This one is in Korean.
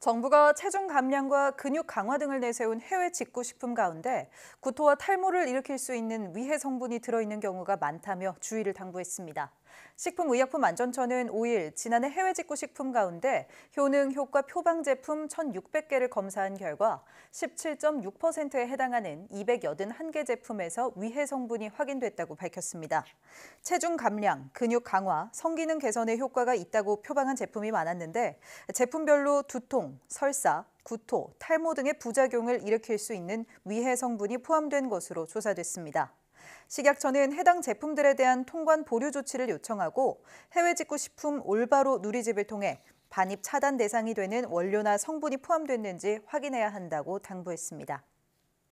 정부가 체중 감량과 근육 강화 등을 내세운 해외 직구 식품 가운데 구토와 탈모를 일으킬 수 있는 위해 성분이 들어있는 경우가 많다며 주의를 당부했습니다. 식품의약품안전처는 5일 지난해 해외 직구 식품 가운데 효능, 효과, 표방 제품 1,600개를 검사한 결과 17.6%에 해당하는 281개 제품에서 위해 성분이 확인됐다고 밝혔습니다. 체중 감량, 근육 강화, 성기능 개선에 효과가 있다고 표방한 제품이 많았는데 제품별로 두통, 설사, 구토, 탈모 등의 부작용을 일으킬 수 있는 위해 성분이 포함된 것으로 조사됐습니다. 식약처는 해당 제품들에 대한 통관 보류 조치를 요청하고 해외 직구 식품 올바로 누리집을 통해 반입 차단 대상이 되는 원료나 성분이 포함됐는지 확인해야 한다고 당부했습니다.